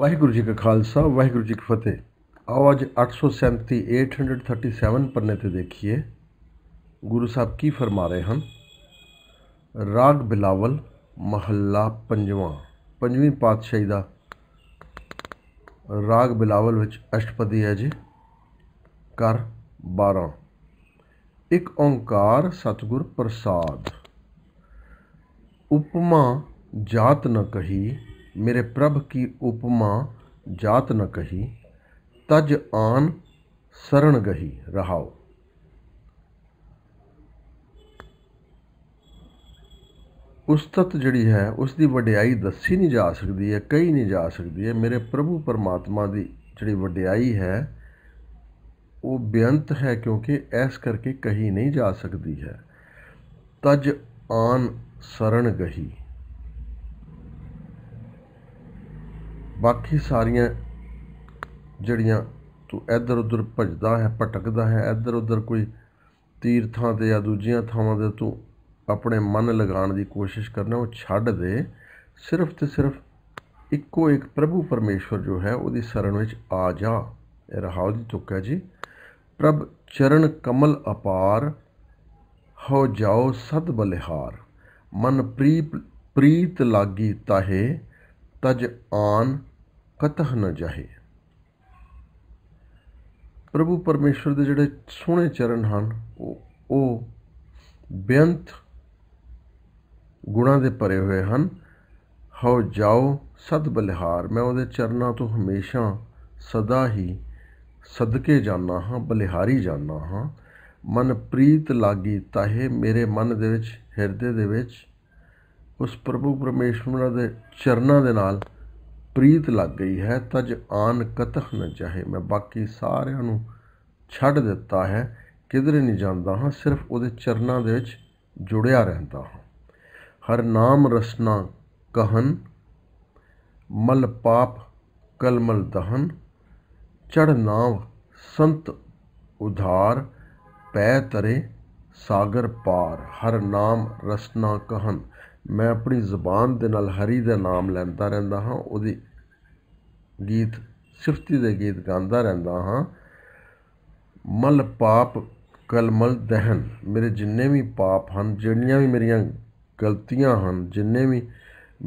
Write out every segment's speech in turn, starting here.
ਵਾਹਿਗੁਰੂ ਜੀ ਕਾ ਖਾਲਸਾ ਵਾਹਿਗੁਰੂ ਜੀ ਕੀ ਫਤਿਹ ਆਓ ਅੱਜ 837 837 ਪੰਨੇ ਤੇ ਦੇਖੀਏ ਗੁਰੂ ਸਾਹਿਬ ਕੀ ਫਰਮਾ ਰਹੇ ਹਨ ਰਾਗ ਬਿਲਾਵਲ ਮਹੱਲਾ ਪੰਜਵਾਂ ਪੰਜਵੀਂ ਪਾਤਸ਼ਾਹੀ ਦਾ ਰਾਗ ਬਿਲਾਵਲ ਵਿੱਚ ਅਸ਼ਟਪਦੀ ਹੈ ਜੀ ਕਰ 12 ਇੱਕ ਓੰਕਾਰ ਸਤਿਗੁਰ ਪ੍ਰਸਾਦ ਉਪਮਾ ਜਾਤ ਨ ਕਹੀ मेरे प्रभ की उपमा जात न कही तज आन शरण गही रहाओ ਉਸਤਤ ਜਿਹੜੀ ਹੈ ਉਸ ਦੀ ਵਡਿਆਈ ਦੱਸੀ ਨਹੀਂ ਜਾ ਸਕਦੀ ਹੈ ਕਹੀ ਨਹੀਂ ਜਾ ਸਕਦੀ ਹੈ ਮੇਰੇ ਪ੍ਰਭੂ ਪਰਮਾਤਮਾ ਦੀ ਜਿਹੜੀ ਵਡਿਆਈ ਹੈ ਉਹ ਬੇਅੰਤ ਹੈ ਕਿਉਂਕਿ ਐਸ ਕਰਕੇ ਕਹੀ ਨਹੀਂ ਜਾ ਸਕਦੀ ਹੈ ਤਜ ਆਨ ਸਰਣ ਗਹੀ ਬਾਕੀ ਸਾਰੀਆਂ ਜਿਹੜੀਆਂ ਤੂੰ ਇੱਧਰ ਉੱਧਰ ਭਜਦਾ ਹੈ ਭਟਕਦਾ ਹੈ ਇੱਧਰ ਉੱਧਰ ਕੋਈ ਤੀਰਥਾਂ ਤੇ ਜਾਂ ਦੂਜੀਆਂ ਥਾਵਾਂ ਤੇ ਤੂੰ ਆਪਣੇ ਮਨ ਲਗਾਉਣ ਦੀ ਕੋਸ਼ਿਸ਼ ਕਰਨਾ ਉਹ ਛੱਡ ਦੇ ਸਿਰਫ ਤੇ ਸਿਰਫ ਇੱਕੋ ਇੱਕ ਪ੍ਰਭੂ ਪਰਮੇਸ਼ਵਰ ਜੋ ਹੈ ਉਹਦੀ ਸ਼ਰਨ ਵਿੱਚ ਆ ਜਾ ਇਹ ਰਹਾਉ ਦੀ ਤੁੱਕ ਹੈ ਜੀ ਪ੍ਰਭ ਚਰਨ ਕਮਲ ਅਪਾਰ ਹੋ ਜਾਓ ਸਦ ਬਲਿਹਾਰ ਮਨ ਪ੍ਰੀਤ ਲਾਗੀ ਤਾਹੇ ਤਜ ਆਨ ਕਤਹ ਨ ਜਾਹੇ ਪ੍ਰਭੂ ਪਰਮੇਸ਼ਰ ਦੇ ਜਿਹੜੇ ਸੋਹਣੇ ਚਰਨ ਹਨ ਉਹ ਉਹ ਬੇਅੰਤ ਗੁਣਾ ਦੇ ਭਰੇ ਹੋਏ ਹਨ ਹਉ ਜਾਓ ਸਦ ਬਲਿਹਾਰ ਮੈਂ ਉਹਦੇ ਚਰਨਾਂ ਤੋਂ ਹਮੇਸ਼ਾ ਸਦਾ ਹੀ ਸਦਕੇ ਜਾਣਾ ਹਾਂ ਬਲਿਹਾਰੀ ਜਾਣਾ ਹਾਂ ਮਨ ਪ੍ਰੀਤ ਲਾਗੀ ਤਾਹੇ ਮੇਰੇ ਮਨ ਦੇ ਵਿੱਚ ਹਿਰਦੇ ਦੇ ਵਿੱਚ ਉਸ ਪ੍ਰਭੂ ਪਰਮੇਸ਼ਰ ਦੇ ਚਰਨਾਂ ਦੇ ਨਾਲ ਪ੍ਰੀਤ ਲੱਗ ਗਈ ਹੈ ਤਜ ਆਨ ਕਤਖ ਨ ਚਾਹੇ ਮੈਂ ਬਾਕੀ ਸਾਰਿਆਂ ਨੂੰ ਛੱਡ ਦਿੱਤਾ ਹੈ ਕਿਧਰੇ ਨਹੀਂ ਜਾਂਦਾ ਹਾਂ ਸਿਰਫ ਉਹਦੇ ਚਰਨਾਂ ਦੇ ਵਿੱਚ ਜੁੜਿਆ ਰਹਿੰਦਾ ਹਾਂ ਹਰ ਨਾਮ ਰਸਨਾ ਕਹਨ ਮਲ ਪਾਪ ਕਲਮਲ ਦਹਨ ਚੜ ਨਾਮ ਸੰਤ ਉਧਾਰ ਪੈ ਤਰੇ ਸਾਗਰ ਪਾਰ ਹਰ ਨਾਮ ਰਸਨਾ ਕਹਨ ਮੈਂ ਆਪਣੀ ਜ਼ੁਬਾਨ ਦੇ ਨਾਲ ਹਰੀ ਦਾ ਨਾਮ ਲੈਂਦਾ ਰਹਿੰਦਾ ਹਾਂ ਉਹਦੇ ਗੀਤ ਸਿਫਤੀ ਦੇ ਗੀਤ ਗਾਉਂਦਾ ਰਹਿੰਦਾ ਹਾਂ ਮਲ ਪਾਪ ਕਲਮਲ ਦਹਨ ਮੇਰੇ ਜਿੰਨੇ ਵੀ ਪਾਪ ਹਨ ਜਿੰਨੀਆਂ ਵੀ ਮੇਰੀਆਂ ਗਲਤੀਆਂ ਹਨ ਜਿੰਨੇ ਵੀ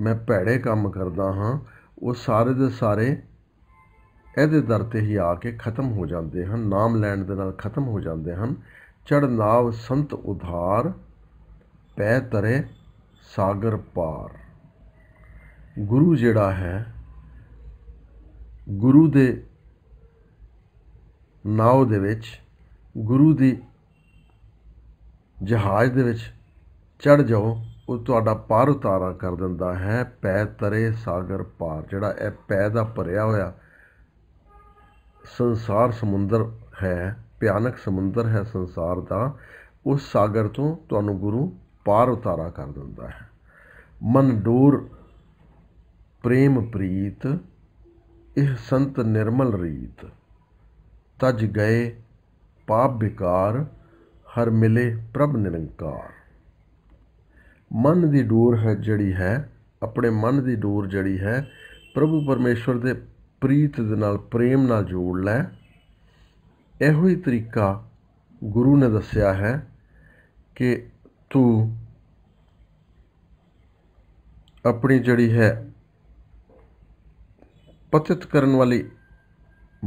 ਮੈਂ ਭੈੜੇ ਕੰਮ ਕਰਦਾ ਹਾਂ ਉਹ ਸਾਰੇ ਦੇ ਸਾਰੇ ਇਹਦੇ ਦਰ ਤੇ ਹੀ ਆ ਕੇ ਖਤਮ ਹੋ ਜਾਂਦੇ ਹਨ ਨਾਮ ਲੈਣ ਦੇ ਨਾਲ ਖਤਮ ਹੋ ਜਾਂਦੇ ਹਨ ਚੜਨਾਵ ਸੰਤ ਉਧਾਰ ਪੈ ਤਰੇ ਸਾਗਰ ਪਾਰ ਗੁਰੂ ਜਿਹੜਾ ਹੈ ਗੁਰੂ ਦੇ ਨਾਉ ਦੇ ਵਿੱਚ ਗੁਰੂ ਦੀ ਜਹਾਜ਼ ਦੇ ਵਿੱਚ ਚੜ ਜਾਓ ਉਹ ਤੁਹਾਡਾ ਪਾਰ ਉਤਾਰਾ ਕਰ ਦਿੰਦਾ ਹੈ ਪੈ ਤਰੇ ਸਾਗਰ ਪਾਰ ਜਿਹੜਾ ਇਹ ਪੈ ਦਾ ਭਰਿਆ ਹੋਇਆ ਸੰਸਾਰ ਸਮੁੰਦਰ ਹੈ ਭਿਆਨਕ ਸਮੁੰਦਰ ਹੈ ਸੰਸਾਰ ਦਾ ਉਸ ਸਾਗਰ ਤੋਂ ਤੁਹਾਨੂੰ ਗੁਰੂ ਪਾਰ ਉਤਾਰਾ ਕਰ ਦਿੰਦਾ ਹੈ ਮਨ ਡੋਰ ਪ੍ਰੇਮ ਪ੍ਰੀਤ ਇਹ ਸੰਤ ਨਿਰਮਲ ਰੀਤ ਤਜ ਗਏ ਪਾਪ ਵਿਕਾਰ ਹਰ ਮਿਲੇ ਪ੍ਰਭ ਨਿਰੰਕਾਰ ਮਨ ਦੀ ਡੋਰ ਹੈ ਜਿਹੜੀ ਹੈ ਆਪਣੇ ਮਨ ਦੀ ਡੋਰ ਜਿਹੜੀ ਹੈ ਪ੍ਰਭੂ ਪਰਮੇਸ਼ਵਰ ਦੇ ਪ੍ਰੀਤ ਦੇ ਨਾਲ ਪ੍ਰੇਮ ਨਾਲ ਜੋੜ ਲੈ ਇਹੋ ਹੀ ਤਰੀਕਾ ਗੁਰੂ ਨੇ ਦੱਸਿਆ ਹੈ ਕਿ ਤੂੰ ਆਪਣੀ ਜਿਹੜੀ ਹੈ ਪਤਿਤ ਕਰਨ ਵਾਲੀ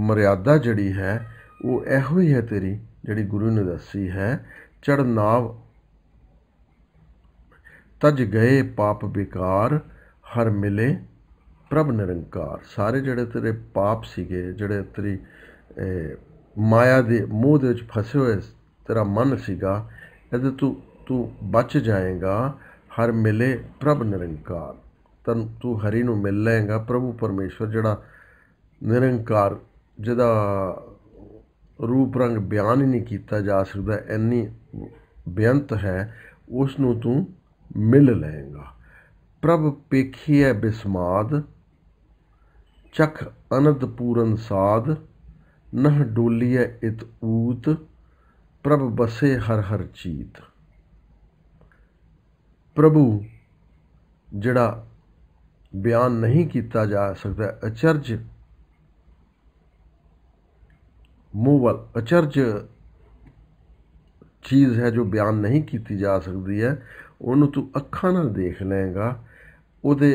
ਮਰਿਆਦਾ ਜਿਹੜੀ ਹੈ ਉਹ ਇਹੋ ਹੀ ਹੈ ਤੇਰੀ ਜਿਹੜੀ ਗੁਰੂ ਨੇ ਦੱਸੀ ਹੈ ਚੜਨਾਵ ਤਜ ਗਏ ਪਾਪ ਵਿਕਾਰ ਹਰ ਮਿਲੇ ਪ੍ਰਭ ਨਿਰੰਕਾਰ ਸਾਰੇ ਜਿਹੜੇ ਤੇਰੇ ਪਾਪ ਸੀਗੇ ਜਿਹੜੇ ਤੇਰੀ ਮਾਇਆ ਦੇ ਮੋਹ ਦੇ ਵਿੱਚ ਫਸੇ ਹੋਏ ਤੇਰਾ ਮਨ ਸੀਗਾ ਇਹਦੇ ਤੂੰ ਤੂੰ ਬਚ ਜਾਏਗਾ ਹਰ ਮਿਲੇ ਪ੍ਰਭ ਨਿਰੰਕਾਰ ਤਨ ਤੂੰ ਹਰੀ ਨੂੰ ਮਿਲ ਲਏਗਾ ਪ੍ਰਭੂ ਪਰਮੇਸ਼ਰ ਜਿਹੜਾ ਨਿਰੰਕਾਰ ਜਿਹਦਾ ਰੂਪ ਰੰਗ ਬਿਆਨ ਨਹੀਂ ਕੀਤਾ ਜਾ ਸਕਦਾ ਇੰਨੀ ਬੇਅੰਤ ਹੈ ਉਸ ਨੂੰ ਤੂੰ ਮਿਲ ਲਏਗਾ ਪ੍ਰਭ ਪੇਖੀ ਹੈ ਬਿਸਮਾਦ ਚਖ ਅਨੰਦ ਪੂਰਨ ਸਾਧ ਨਹ ਡੋਲੀਐ ਇਤ ਊਤ ਪ੍ਰਭ ਬਸੇ ਹਰ ਹਰ ਚੀਤ ਪ੍ਰਭੂ ਜਿਹੜਾ ਬਿਆਨ ਨਹੀਂ ਕੀਤਾ ਜਾ ਸਕਦਾ ਅਚਰਜ ਮੂਵਲ ਅਚਰਜ ਚੀਜ਼ ਹੈ ਜੋ ਬਿਆਨ ਨਹੀਂ ਕੀਤੀ ਜਾ ਸਕਦੀ ਹੈ ਉਹਨੂੰ ਤੂੰ ਅੱਖਾਂ ਨਾਲ ਦੇਖ ਲਏਗਾ ਉਹਦੇ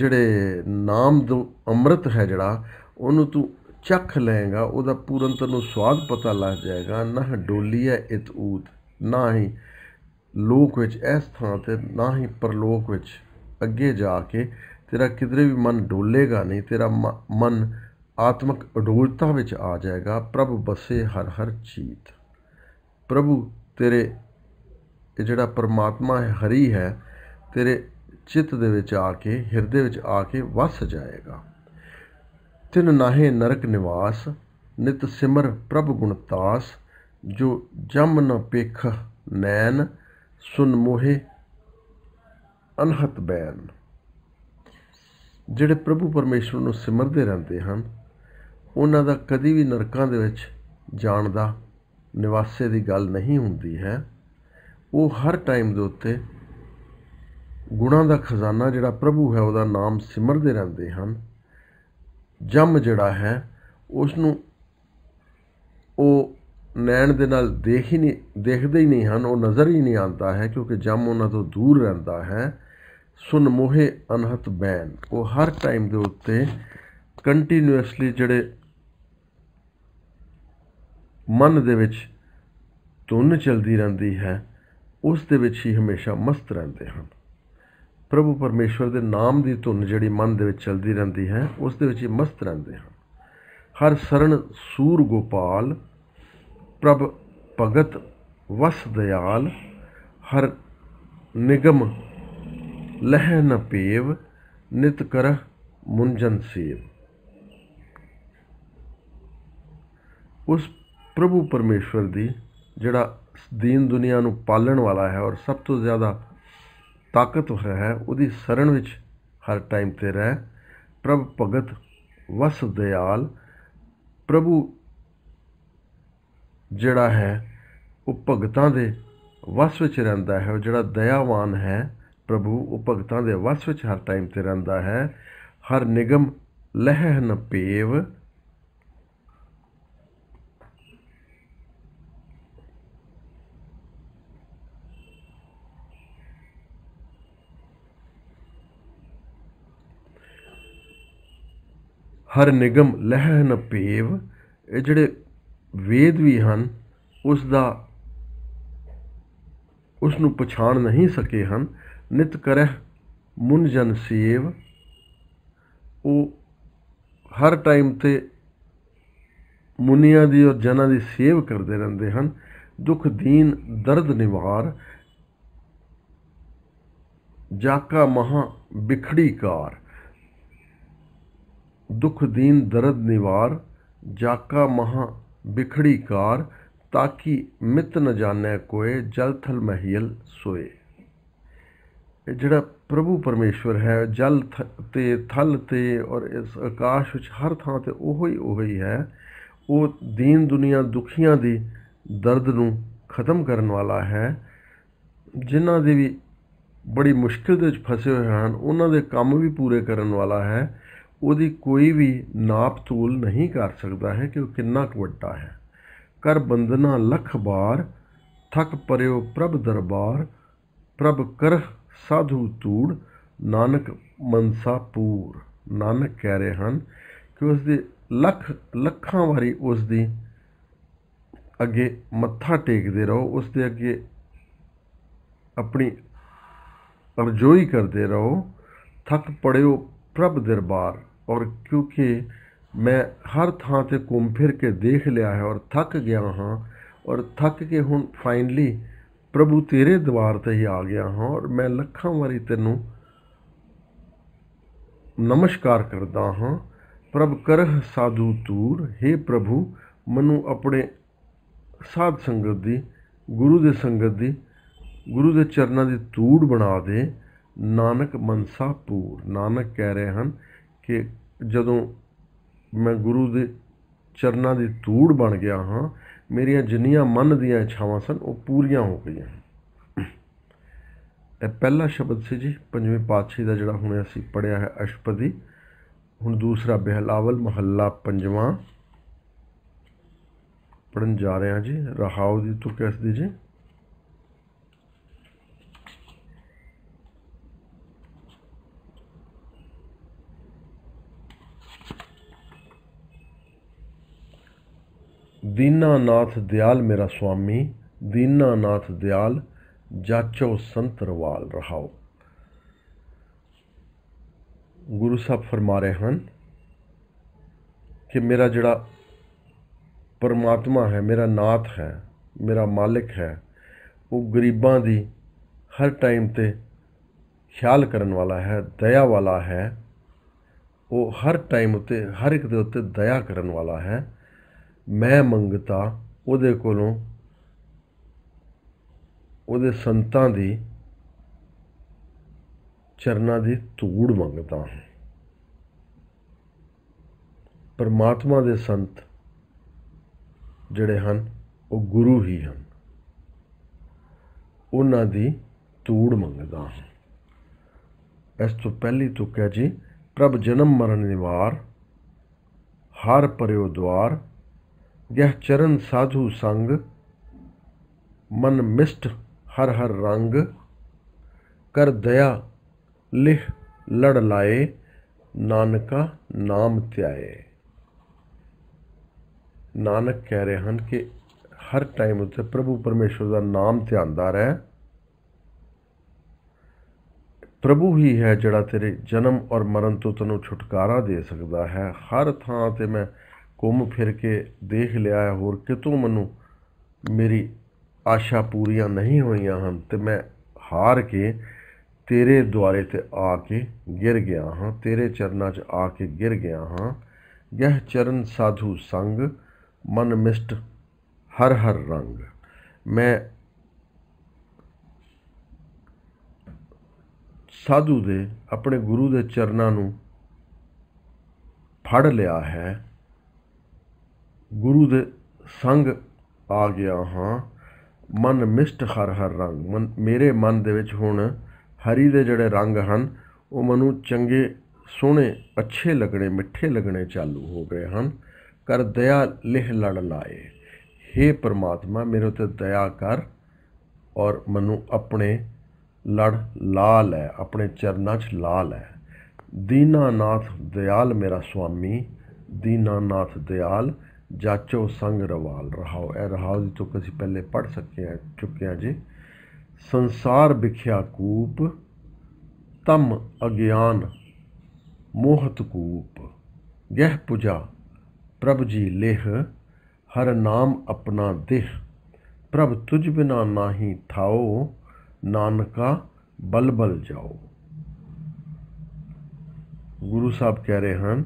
ਜਿਹੜੇ ਨਾਮ ਦੋ ਅੰਮ੍ਰਿਤ ਹੈ ਜਿਹੜਾ ਉਹਨੂੰ ਤੂੰ ਚੱਖ ਲਏਗਾ ਉਹਦਾ ਪੂਰਨ ਤਨੂ ਸਵਾਦ ਪਤਾ ਲੱਗ ਜਾਏਗਾ ਨਾ ਡੋਲੀ ਹੈ ਇਤ ਨਾ ਹੀ ਲੋਕ ਵਿੱਚ ਇਸ ਥਾਂ ਤੇ ਨਾ ਹੀ ਪਰਲੋਕ ਵਿੱਚ ਅੱਗੇ ਜਾ ਕੇ ਤੇਰਾ ਕਿਧਰੇ ਵੀ ਮਨ ਡੋਲੇਗਾ ਨਹੀਂ ਤੇਰਾ ਮਨ ਆਤਮਿਕ ਅਡੋਲਤਾ ਵਿੱਚ ਆ ਜਾਏਗਾ ਪ੍ਰਭ ਬਸੇ ਹਰ ਹਰ ਚੀਤ ਪ੍ਰਭੂ ਤੇਰੇ ਜਿਹੜਾ ਪਰਮਾਤਮਾ ਹੈ ਹਰੀ ਹੈ ਤੇਰੇ ਚਿੱਤ ਦੇ ਵਿੱਚ ਆ ਕੇ ਹਿਰਦੇ ਵਿੱਚ ਆ ਕੇ ਵਸ ਜਾਏਗਾ ਤਿਨ ਨਾਹੇ ਨਰਕ ਨਿਵਾਸ ਨਿਤ ਸਿਮਰ ਪ੍ਰਭ ਗੁਣ ਤਾਸ ਜੋ ਜਮ ਨ ਪੇਖ ਨੈਣ ਸੁਨ ਮੋਹੇ ਅਨਹਤ ਬੈਨ ਜਿਹੜੇ ਪ੍ਰਭੂ ਪਰਮੇਸ਼ਰ ਨੂੰ ਸਿਮਰਦੇ ਰਹਿੰਦੇ ਹਨ ਉਹਨਾਂ ਦਾ ਕਦੀ ਵੀ ਨਰਕਾਂ ਦੇ ਵਿੱਚ ਜਾਣ ਦਾ ਨਿਵਾਸੇ ਦੀ ਗੱਲ ਨਹੀਂ ਹੁੰਦੀ ਹੈ ਉਹ ਹਰ ਟਾਈਮ ਦੇ ਉੱਤੇ ਗੁਣਾ ਦਾ ਖਜ਼ਾਨਾ ਜਿਹੜਾ ਪ੍ਰਭੂ ਹੈ ਉਹਦਾ ਨਾਮ ਸਿਮਰਦੇ ਰਹਿੰਦੇ ਹਨ ਜਮ ਜਿਹੜਾ ਹੈ ਉਸ ਨੂੰ ਉਹ ਨੈਣ ਦੇ ਨਾਲ ਦੇਖ ਹੀ ਨਹੀਂ ਦੇਖਦੇ ਹੀ ਨਹੀਂ ਹਨ ਉਹ ਨਜ਼ਰ ਹੀ ਨਹੀਂ ਆਉਂਦਾ ਹੈ ਕਿਉਂਕਿ ਜਮ ਉਹਨਾਂ ਤੋਂ ਦੂਰ ਰਹਿੰਦਾ ਹੈ ਸੁਨ ਮੋਹੇ ਅਨਹਤ ਬੈਨ ਉਹ ਹਰ ਟਾਈਮ ਦੇ ਉੱਤੇ ਕੰਟੀਨਿਊਸਲੀ ਜਿਹੜੇ ਮਨ ਦੇ ਵਿੱਚ ਧੁੰਨ ਚਲਦੀ ਰਹਿੰਦੀ ਹੈ ਉਸ ਦੇ ਵਿੱਚ ਹੀ ਹਮੇਸ਼ਾ ਮਸਤ ਰਹਿੰਦੇ ਹਨ ਪ੍ਰਭੂ ਪਰਮੇਸ਼ਵਰ ਦੇ ਨਾਮ ਦੀ ਧੁਨ ਜਿਹੜੀ ਮਨ ਦੇ ਵਿੱਚ ਚਲਦੀ ਰਹਿੰਦੀ ਹੈ ਉਸ ਦੇ ਵਿੱਚ ਹੀ ਮਸਤ ਰਹਿੰਦੇ ਹਨ ਹਰ ਸਰਣ ਸੂਰ ਗੋਪਾਲ ਪ੍ਰਭ ਭਗਤ ਵਸ ਦਿਆਲ ਹਰ ਨਿਗਮ ਲਹਿ ਨ ਪੀਵ ਨਿਤ ਕਰ ਮੁੰਜਨ ਸੇਵ ਉਸ ਪ੍ਰਭੂ ਪਰਮੇਸ਼ਵਰ ਦੀ ਜਿਹੜਾ ਦੀਨ ਦੁਨੀਆ ਨੂੰ ਪਾਲਣ ਵਾਲਾ ਹੈ ਔਰ ਸਭ ਤੋਂ ਜ਼ਿਆਦਾ ਤਾਕਤ ਹੈ ਉਹਦੀ ਸ਼ਰਨ ਵਿੱਚ ਹਰ ਟਾਈਮ ਤੇ ਰਹਿ ਪ੍ਰਭ ਭਗਤ ਵਸ ਦਿਆਲ ਪ੍ਰਭੂ ਜਿਹੜਾ ਹੈ ਉਹ ਭਗਤਾਂ ਦੇ ਵਸ ਵਿੱਚ ਰਹਿੰਦਾ ਹੈ ਉਹ ਜਿਹੜਾ ਦਇਆਵਾਨ ਹੈ ਪ੍ਰਭੂ ਉਹ ਭਗਤਾਂ ਦੇ ਵਸ ਵਿੱਚ ਹਰ ਟਾਈਮ ਤੇ ਰਹਿੰਦਾ ਹੈ ਹਰ ਨਿਗਮ ਲਹਿ ਨ ਪੇਵ ਹਰ ਨਿਗਮ ਲਹਿ ਨ ਪੇਵ ਇਹ ਜਿਹੜੇ ਵੇਦ ਵੀ ਹਨ ਉਸ ਦਾ ਉਸ ਨੂੰ ਪਛਾਣ ਨਹੀਂ ਸਕੇ ਹਨ ਨਿਤ ਕਰਹਿ ਮੁਨ ਜਨ ਸੇਵ ਉਹ ਹਰ ਟਾਈਮ ਤੇ ਮੁਨੀਆਂ ਦੀ ਔਰ ਜਨਾਂ ਦੀ ਸੇਵ ਕਰਦੇ ਰਹਿੰਦੇ ਹਨ ਦੁਖ ਦੀਨ ਦਰਦ ਨਿਵਾਰ ਜਾਕਾ ਮਹਾ ਬਿਖੜੀ ਕਾਰ ਦੁੱਖ ਦੀਨ ਦਰਦ ਨਿਵਾਰ ਜਾਕਾ ਮਹਾ बिखड़ी कार ताकि ਮਿਤ ਨ ਜਾਣੈ ਕੋਏ ਜਲ ਥਲ ਮਹੀਲ ਸੋਏ ਇਹ ਜਿਹੜਾ ਪ੍ਰਭੂ ਪਰਮੇਸ਼ਵਰ ਹੈ ਜਲ ਤੇ ਥਲ ਤੇ ਔਰ ਇਸ ਆਕਾਸ਼ ਵਿੱਚ ਹਰ ਥਾਂ ਤੇ ਉਹੋ ਹੀ ਉਹੋ ਹੀ ਹੈ ਉਹ ਦੀਨ ਦੁਨੀਆ ਦੁਖੀਆਂ ਦੀ ਦਰਦ ਨੂੰ ਖਤਮ ਕਰਨ ਵਾਲਾ ਹੈ ਜਿਨ੍ਹਾਂ ਦੇ ਵੀ ਬੜੀ ਮੁਸ਼ਕਿਲ ਦੇ ਵਿੱਚ ਫਸੇ ਹੋਏ ਹਨ ਉਹਨਾਂ ਦੇ ਕੰਮ ਵੀ ਪੂਰੇ ਕਰਨ ਵਾਲਾ ਹੈ ਉਹਦੀ ਕੋਈ ਵੀ ਨਾਪ ਤੋਲ ਨਹੀਂ ਕਰ ਸਕਦਾ ਹੈ ਕਿ ਉਹ ਕਿੰਨਾ ਕੁ ਵੱਡਾ ਹੈ ਕਰ ਬੰਦਨਾ ਲਖ ਬਾਰ ਥਕ ਪਰਿਓ ਪ੍ਰਭ ਦਰਬਾਰ ਪ੍ਰਭ ਕਰ ਸਾਧੂ ਤੂੜ ਨਾਨਕ ਮਨਸਾ ਪੂਰ ਨਾਨਕ ਕਹਿ ਰਹੇ ਹਨ ਕਿ ਉਸ ਦੇ ਲੱਖ ਲੱਖਾਂ ਵਾਰੀ ਉਸ ਦੀ ਅੱਗੇ ਮੱਥਾ ਟੇਕਦੇ ਰਹੋ ਉਸ ਦੇ ਅੱਗੇ ਆਪਣੀ ਅਰਜ਼ੋਈ ਕਰਦੇ ਰਹੋ ਥਕ ਪੜਿਓ ਪ੍ਰਭ ਦਰਬਾਰ ਔਰ ਕਿਉਂਕਿ ਮੈਂ ਹਰ ਥਾਂ 'ਤੇ ਘੁੰਮ ਫਿਰ ਕੇ ਦੇਖ ਲਿਆ ਹੈ ਔਰ ਥੱਕ ਗਿਆ ਹਾਂ ਔਰ ਥੱਕ ਕੇ ਹੁਣ ਫਾਈਨਲੀ ਪ੍ਰਭੂ ਤੇਰੇ ਦਵਾਰ ਤੇ ਹੀ ਆ ਗਿਆ ਹਾਂ ਔਰ ਮੈਂ ਲੱਖਾਂ ਵਾਰੀ ਤੈਨੂੰ ਨਮਸਕਾਰ ਕਰਦਾ ਹਾਂ ਪ੍ਰਭ ਕਰਹ ਸਾਧੂ ਤੂਰ हे ਪ੍ਰਭੂ ਮਨੂੰ ਆਪਣੇ ਸਾਧ ਸੰਗਤ ਦੀ ਗੁਰੂ ਦੇ ਸੰਗਤ ਦੀ ਗੁਰੂ ਦੇ ਚਰਨਾਂ ਦੀ ਤੂੜ ਬਣਾ ਦੇ ਨਾਨਕ ਮਨਸਾ ਪੂਰ ਨਾਨਕ ਕਹਿ ਰਹੇ ਹਨ ਕਿ ਜਦੋਂ ਮੈਂ ਗੁਰੂ ਦੇ ਚਰਨਾਂ ਦੀ ਧੂੜ ਬਣ ਗਿਆ ਹਾਂ ਮੇਰੀਆਂ ਜਿੰਨੀਆਂ ਮਨ ਦੀਆਂ ਇੱਛਾਵਾਂ ਸਨ ਉਹ ਪੂਰੀਆਂ ਹੋ ਗਈਆਂ ਇਹ ਪਹਿਲਾ ਸ਼ਬਦ ਸੀ ਜੀ ਪੰਜਵੇਂ ਪਾਤਸ਼ਾਹ ਦਾ ਜਿਹੜਾ ਹੁਣ ਅਸੀਂ ਪੜਿਆ ਹੈ ਅਸ਼ਪਦੀ ਹੁਣ ਦੂਸਰਾ ਬਹਿਲਾਵਲ ਮਹੱਲਾ ਪੰਜਵਾਂ ਪੜਨ ਜਾ ਰਹੇ ਹਾਂ ਜੀ ਰਹਾਉ ਦੀ ਇਸ ਦੀ ਜੀ ਦੀਨਾਨਾਥ ਦਿਆਲ ਮੇਰਾ ਸੁਆਮੀ ਦੀਨਾਨਾਥ ਦਿਆਲ ਜਾਚੋ ਸੰਤਰਵਾਲ ਰਹਾਓ ਗੁਰੂ ਸਾਹਿਬ ਫਰਮਾ ਰਹੇ ਹਨ ਕਿ ਮੇਰਾ ਜਿਹੜਾ ਪਰਮਾਤਮਾ ਹੈ ਮੇਰਾ ਨਾਥ ਹੈ ਮੇਰਾ ਮਾਲਕ ਹੈ ਉਹ ਗਰੀਬਾਂ ਦੀ ਹਰ ਟਾਈਮ ਤੇ ਖਿਆਲ ਕਰਨ ਵਾਲਾ ਹੈ ਦਇਆ ਵਾਲਾ ਹੈ ਉਹ ਹਰ ਟਾਈਮ ਉਤੇ ਹਰ ਇੱਕ ਦੇ ਉਤੇ ਦਇਆ ਕਰਨ ਵਾਲਾ ਹੈ ਮੈਂ ਮੰਗਤਾ ਉਹਦੇ ਕੋਲੋਂ ਉਹਦੇ ਸੰਤਾਂ ਦੀ ਚਰਨਾਂ ਦੀ ਧੂੜ ਮੰਗਦਾ ਹਾਂ ਪਰਮਾਤਮਾ ਦੇ ਸੰਤ ਜਿਹੜੇ ਹਨ ਉਹ ਗੁਰੂ ਹੀ ਹਨ ਉਹਨਾਂ ਦੀ ਧੂੜ ਮੰਗਦਾ ਹਾਂ ਇਸ ਤੋਂ ਪਹਿਲੀ ਤੁਕ ਹੈ ਜੀ ਪ੍ਰਭ ਜਨਮ ਮਰਨ ਨਿਵਾਰ ਹਰ ਪਰਿਉ ਦਵਾਰ यह चरण साधु संग मन मिष्ट ਹਰ हर रंग कर दया लिह लड़ लाए ਨਾਨਕਾ ਨਾਮ ਧਿਆਏ ਨਾਨਕ ਕਹਿ ਰਹੇ ਹਨ ਕਿ ਹਰ ਟਾਈਮ ਉੱਤੇ ਪ੍ਰਭੂ ਪਰਮੇਸ਼ਵਰ ਦਾ ਨਾਮ ਧਿਆਂਦਾ ਰਹਿ ਪ੍ਰਭੂ ਹੀ ਹੈ ਜਿਹੜਾ ਤੇਰੇ ਜਨਮ ਔਰ ਮਰਨ ਤੋਂ ਤੈਨੂੰ ਛੁਟਕਾਰਾ ਦੇ ਸਕਦਾ ਹੈ ਹਰ ਥਾਂ ਤੇ ਮੈਂ ਘੁੰਮ ਫਿਰ ਕੇ ਦੇਖ ਲਿਆ ਹੈ ਹੋਰ ਕਿਤੋਂ ਮੈਨੂੰ ਮੇਰੀ ਆਸ਼ਾ ਪੂਰੀਆਂ ਨਹੀਂ ਹੋਈਆਂ ਹਨ ਤੇ ਮੈਂ ਹਾਰ ਕੇ ਤੇਰੇ ਦੁਆਰੇ ਤੇ ਆ ਕੇ ਗਿਰ ਗਿਆ ਹਾਂ ਤੇਰੇ ਚਰਨਾਂ 'ਚ ਆ ਕੇ ਗਿਰ ਗਿਆ ਹਾਂ ਇਹ ਚਰਨ ਸਾਧੂ ਸੰਗ ਮਨ ਮਿਸ਼ਟ ਹਰ ਹਰ ਰੰਗ ਮੈਂ ਸਾਧੂ ਦੇ ਆਪਣੇ ਗੁਰੂ ਦੇ ਚਰਨਾਂ ਨੂੰ ਫੜ ਲਿਆ ਹੈ ਗੁਰੂ ਦੇ ਸੰਗ ਆ ਗਿਆ ਹਾਂ ਮਨ ਮਿਸ਼ਟ ਹਰ ਹਰ ਰੰਗ ਮਨ ਮੇਰੇ ਮਨ ਦੇ ਵਿੱਚ ਹੁਣ ਹਰੀ ਦੇ ਜਿਹੜੇ ਰੰਗ ਹਨ ਉਹ ਮਨੂੰ ਚੰਗੇ ਸੋਹਣੇ ਅੱਛੇ ਲੱਗਣੇ ਮਿੱਠੇ ਲੱਗਣੇ ਚਾਲੂ ਹੋ ਗਏ ਹਨ ਕਰ ਦਇਆ ਲਿਹ ਲੜ ਲਾਏ हे ਪ੍ਰਮਾਤਮਾ ਮੇਰੇ ਉਤੇ ਦਇਆ ਕਰ ਔਰ ਮਨੂੰ ਆਪਣੇ ਲੜ ਲਾ ਲੈ ਆਪਣੇ ਚਰਨਾਂ 'ਚ ਲਾ ਲੈ ਦੀਨਾਨਾਥ ਦਇਆਲ ਮੇਰਾ ਸੁਆਮੀ ਦੀਨਾਨਾਥ ਦਇਆਲ ਜਾਚੋ ਸੰਗ ਰਵਾਲ ਰਹਾਉ ਇਹ ਰਹਾਉ ਦੀ ਤੁਕ ਅਸੀਂ ਪਹਿਲੇ ਪੜ ਸਕੇ ਆ ਚੁੱਕੇ ਆ ਜੀ ਸੰਸਾਰ ਵਿਖਿਆ ਕੂਪ ਤਮ ਅਗਿਆਨ ਮੋਹਤ ਕੂਪ ਗਹਿ ਪੁਜਾ ਪ੍ਰਭ ਜੀ ਲੇਹ ਹਰ ਨਾਮ ਆਪਣਾ ਦੇਹ ਪ੍ਰਭ ਤੁਝ ਬਿਨਾ ਨਾਹੀ ਥਾਓ ਨਾਨਕਾ ਬਲਬਲ ਜਾਓ ਗੁਰੂ ਸਾਹਿਬ ਕਹਿ ਰਹੇ ਹਨ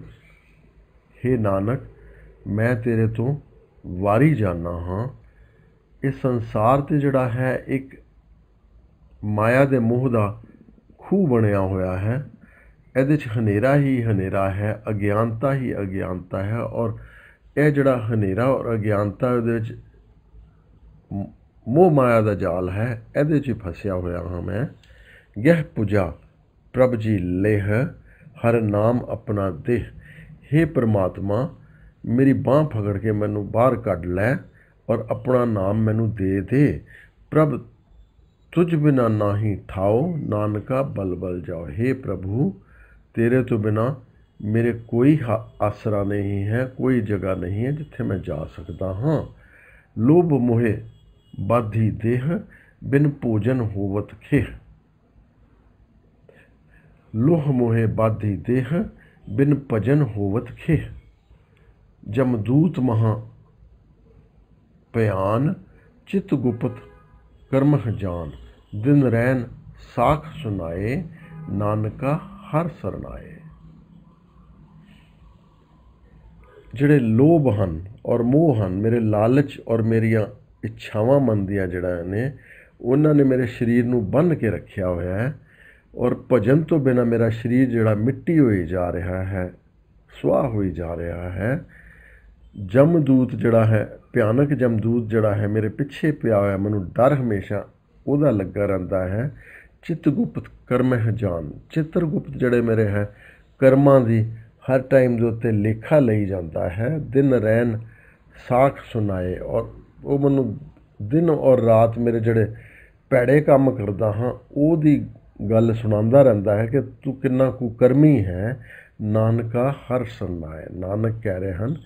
हे ਨਾਨਕ ਮੈਂ ਤੇਰੇ ਤੋਂ ਵਾਰੀ ਜਾਣਾ ਹਾਂ ਇਸ ਸੰਸਾਰ ਤੇ ਜਿਹੜਾ ਹੈ ਇੱਕ ਮਾਇਆ ਦੇ ਮੋਹ ਦਾ ਖੂਹ ਬਣਿਆ ਹੋਇਆ ਹੈ ਇਹਦੇ 'ਚ ਹਨੇਰਾ ਹੀ ਹਨੇਰਾ ਹੈ ਅਗਿਆਨਤਾ ਹੀ ਅਗਿਆਨਤਾ ਹੈ ਔਰ ਇਹ ਜਿਹੜਾ ਹਨੇਰਾ ਔਰ ਅਗਿਆਨਤਾ ਇਹਦੇ ਵਿੱਚ ਮੋਹ ਮਾਇਆ ਦਾ ਜਾਲ ਹੈ ਇਹਦੇ 'ਚ ਫਸਿਆ ਹੋਇਆ ਹਾਂ ਮੈਂ ਇਹ ਪੂਜਾ ਪ੍ਰਭ ਜੀ ਲੇਹ ਹਰ ਨਾਮ ਆਪਣਾ ਦੇਹ ਹੇ ਪ੍ਰਮਾਤਮਾ ਮੇਰੀ ਬਾਹ ਫਗੜ ਕੇ ਮੈਨੂੰ ਬਾਹਰ ਕੱਢ ਲੈ ਔਰ ਆਪਣਾ ਨਾਮ ਮੈਨੂੰ ਦੇ ਦੇ ਪ੍ਰਭ ਤੁਝ ਬਿਨਾ ਨਾਹੀ ਠਾਓ ਨਾਨਕਾ ਬਲਬਲ ਜਾਓ हे ਪ੍ਰਭੂ ਤੇਰੇ ਤੋਂ ਬਿਨਾ ਮੇਰੇ ਕੋਈ ਆਸਰਾ ਨਹੀਂ ਹੈ ਕੋਈ ਜਗ੍ਹਾ ਨਹੀਂ ਹੈ ਜਿੱਥੇ ਮੈਂ ਜਾ ਸਕਦਾ ਹਾਂ ਲੋਭ ਮੋਹਿ ਬਾਧੀ ਦੇਹ ਬਿਨ ਭੋਜਨ ਹੋਵਤ ਖੇਹ ਲੋਹ ਮੋਹਿ ਬਾਧੀ ਦੇਹ ਬਿਨ ਭਜਨ ਹੋਵਤ ਖੇਹ ਜਮਦੂਤ ਮਹਾ ਭਿਆਨ ਚਿਤ ਗੁਪਤ ਕਰਮਹ ਜਾਨ ਦਿਨ ਰਹਿਨ ਸਾਖ ਸੁਨਾਏ ਨਾਨਕਾ ਹਰ ਸਰਨਾਏ ਜਿਹੜੇ ਲੋਭ ਹਨ ਔਰ ਮੋਹ ਹਨ ਮੇਰੇ ਲਾਲਚ ਔਰ ਮੇਰੀਆਂ ਇੱਛਾਵਾਂ ਮੰਦੀਆਂ ਜਿਹੜਾ ਨੇ ਉਹਨਾਂ ਨੇ ਮੇਰੇ ਸਰੀਰ ਨੂੰ ਬੰਨ ਕੇ ਰੱਖਿਆ ਹੋਇਆ ਹੈ ਔਰ ਭਜਨ ਤੋਂ ਬਿਨਾ ਮੇਰਾ ਸਰੀਰ ਜਿਹੜਾ ਮਿੱਟੀ ਹੋਈ ਜਾ ਰਿਹਾ ਹੈ ਸਵਾਹ ਹੋਈ ਜਾ ਰਿਹਾ ਹੈ ਜਮਦੂਤ ਜਿਹੜਾ ਹੈ ਭਿਆਨਕ ਜਮਦੂਤ ਜਿਹੜਾ ਹੈ ਮੇਰੇ ਪਿੱਛੇ ਪਿਆ ਹੋਇਆ ਮੈਨੂੰ ਡਰ ਹਮੇਸ਼ਾ ਉਹਦਾ ਲੱਗਾ ਰਹਿੰਦਾ ਹੈ ਚਿਤਗੁਪਤ ਕਰਮ ਹੈ ਜਾਨ ਚਿਤਰਗੁਪਤ ਜਿਹੜੇ ਮੇਰੇ ਹੈ ਕਰਮਾਂ ਦੀ ਹਰ ਟਾਈਮ ਦੇ ਉੱਤੇ ਲੇਖਾ ਲਈ ਜਾਂਦਾ ਹੈ ਦਿਨ ਰਹਿਣ ਸਾਖ ਸੁਣਾਏ ਔਰ ਉਹ ਮੈਨੂੰ ਦਿਨ ਔਰ ਰਾਤ ਮੇਰੇ ਜਿਹੜੇ ਪੈੜੇ ਕੰਮ ਕਰਦਾ ਹਾਂ ਉਹਦੀ ਗੱਲ ਸੁਣਾਉਂਦਾ ਰਹਿੰਦਾ ਹੈ ਕਿ ਤੂੰ ਕਿੰਨਾ ਕੁ ਕਰਮੀ ਹੈ ਨਾਨਕਾ ਹਰ ਸੁਣਾਏ ਨਾਨਕ ਕਹਿ ਰਹੇ ਹਨ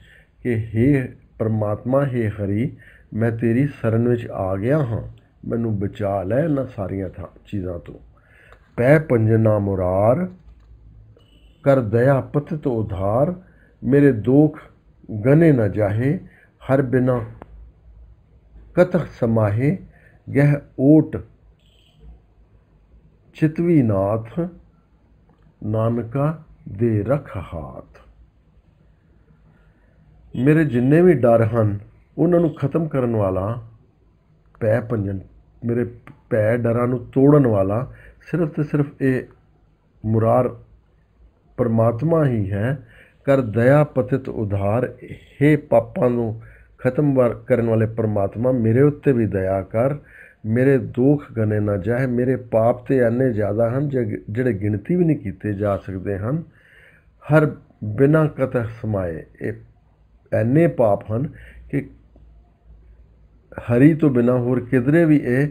ਕਿ हे ਪਰਮਾਤਮਾ हे ਹਰੀ ਮੈਂ ਤੇਰੀ ਸ਼ਰਨ ਵਿੱਚ ਆ ਗਿਆ ਹਾਂ ਮੈਨੂੰ ਬਚਾ ਲੈ ਨਾ ਸਾਰੀਆਂ ਥਾਂ ਚੀਜ਼ਾਂ ਤੋਂ ਪੈ ਪੰਜਨਾ ਮੁਰਾਰ ਕਰ ਦਇਆ ਪਤ ਤੋ ਉਧਾਰ ਮੇਰੇ ਦੋਖ ਗਨੇ ਨਾ ਜਾਹੇ ਹਰ ਬਿਨਾ ਕਤਖ ਸਮਾਹੇ ਗਹਿ ਓਟ ਚਿਤਵੀ ਨਾਥ ਨਾਨਕਾ ਦੇ ਰਖ ਹਾਥ ਮੇਰੇ ਜਿੰਨੇ ਵੀ ਡਰ ਹਨ ਉਹਨਾਂ ਨੂੰ ਖਤਮ ਕਰਨ ਵਾਲਾ ਪੈ ਪੰਜਨ ਮੇਰੇ ਪੈ ਡਰਾਂ ਨੂੰ ਤੋੜਨ ਵਾਲਾ ਸਿਰਫ ਤੇ ਸਿਰਫ ਇਹ ਮੁਰਾਰ ਪਰਮਾਤਮਾ ਹੀ ਹੈ ਕਰ ਦਇਆ ਪਤਿਤ ਉਧਾਰ ਹੈ ਪਾਪਾਂ ਨੂੰ ਖਤਮ ਕਰਨ ਵਾਲੇ ਪਰਮਾਤਮਾ ਮੇਰੇ ਉੱਤੇ ਵੀ ਦਇਆ ਕਰ ਮੇਰੇ ਦੁੱਖ ਗਨੇ ਨਾ ਜਾਏ ਮੇਰੇ ਪਾਪ ਤੇ ਐਨੇ ਜ਼ਿਆਦਾ ਹਨ ਜਿਹੜੇ ਗਿਣਤੀ ਵੀ ਨਹੀਂ ਕੀਤੇ ਜਾ ਸਕਦੇ ਹਨ ਹਰ ਬਿਨਾ ਕਤਹ ਸਮਾਏ ਇਹ ਐਨੇ ਪਾਪ ਹਨ ਕਿ ਹਰੀ ਤੋਂ ਬਿਨਾ ਹੋਰ ਕਿਧਰੇ ਵੀ ਇਹ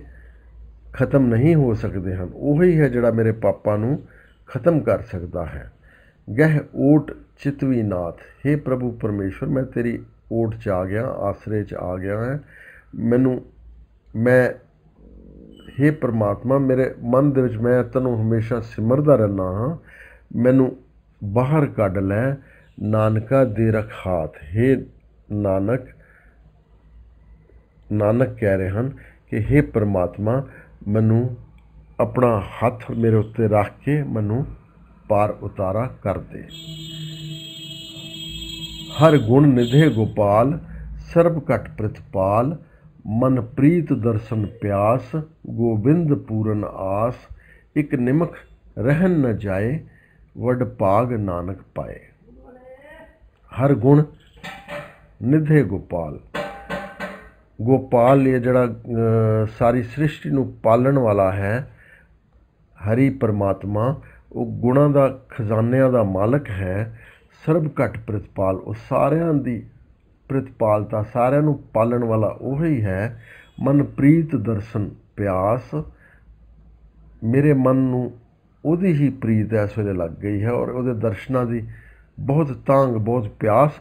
ਖਤਮ ਨਹੀਂ ਹੋ ਸਕਦੇ ਹਨ ਉਹੀ ਹੈ ਜਿਹੜਾ ਮੇਰੇ ਪਾਪਾਂ ਨੂੰ ਖਤਮ ਕਰ ਸਕਦਾ ਹੈ ਗਹਿ ਓਟ ਚਿਤਵੀ ਨਾਥ हे ਪ੍ਰਭੂ ਪਰਮੇਸ਼ਰ ਮੈਂ ਤੇਰੀ ਓਟ ਚ ਆ ਗਿਆ ਆਸਰੇ ਚ ਆ ਗਿਆ ਹਾਂ ਮੈਨੂੰ ਮੈਂ हे ਪ੍ਰਮਾਤਮਾ ਮੇਰੇ ਮਨ ਦੇ ਵਿੱਚ ਮੈਂ ਤੈਨੂੰ ਹਮੇਸ਼ਾ ਸਿਮਰਦਾ ਰਹਿਣਾ ਹਾਂ ਮੈਨੂੰ ਬਾਹਰ ਕੱਢ ਲੈ ਨਾਨਕਾ ਦੇ ਰਖਾਤ ਹੈ ਨਾਨਕ ਨਾਨਕ ਕਹਿ ਰਹੇ ਹਨ ਕਿ हे ਪ੍ਰਮਾਤਮਾ ਮੈਨੂੰ ਆਪਣਾ ਹੱਥ ਮੇਰੇ ਉੱਤੇ ਰੱਖ ਕੇ ਮੈਨੂੰ ਪਾਰ ਉਤਾਰਾ ਕਰ ਦੇ ਹਰ ਗੁਣ ਨਿਧੇ ਗੋਪਾਲ ਸਰਬ ਘਟ ਪ੍ਰਤਪਾਲ ਮਨਪ੍ਰੀਤ ਦਰਸ਼ਨ ਪਿਆਸ ਗੋਬਿੰਦ ਪੂਰਨ ਆਸ ਇੱਕ ਨਿਮਖ ਰਹਿਣ ਨ ਜਾਏ ਵਡ ਭਾਗ ਨਾਨਕ ਪਾਏ ਹਰ ਗੁਣ ਨਿਧੇ ਗੋਪਾਲ ਗੋਪਾਲ ਇਹ ਜਿਹੜਾ ਸਾਰੀ ਸ੍ਰਿਸ਼ਟੀ ਨੂੰ ਪਾਲਣ ਵਾਲਾ ਹੈ ਹਰੀ ਪਰਮਾਤਮਾ ਉਹ ਗੁਣਾਂ ਦਾ ਖਜ਼ਾਨਿਆਂ ਦਾ ਮਾਲਕ ਹੈ ਸਰਬ ਘਟ ਪ੍ਰਤਪਾਲ ਉਹ ਸਾਰਿਆਂ ਦੀ ਪ੍ਰਤਪਾਲਤਾ ਸਾਰਿਆਂ ਨੂੰ ਪਾਲਣ ਵਾਲਾ ਉਹ ਹੀ ਹੈ ਮਨ ਪ੍ਰੀਤ ਦਰਸ਼ਨ ਪਿਆਸ ਮੇਰੇ ਮਨ ਨੂੰ ਉਹਦੀ ਹੀ ਪ੍ਰੀਤ ਐਸੇ ਵੇਲੇ ਲੱਗ ਗਈ ਹੈ ਔਰ ਉਹਦੇ ਦਰਸ਼ਨਾਂ ਦੀ ਬਹੁਤ ਤਾਂਗ ਬਹੁਤ ਪਿਆਸ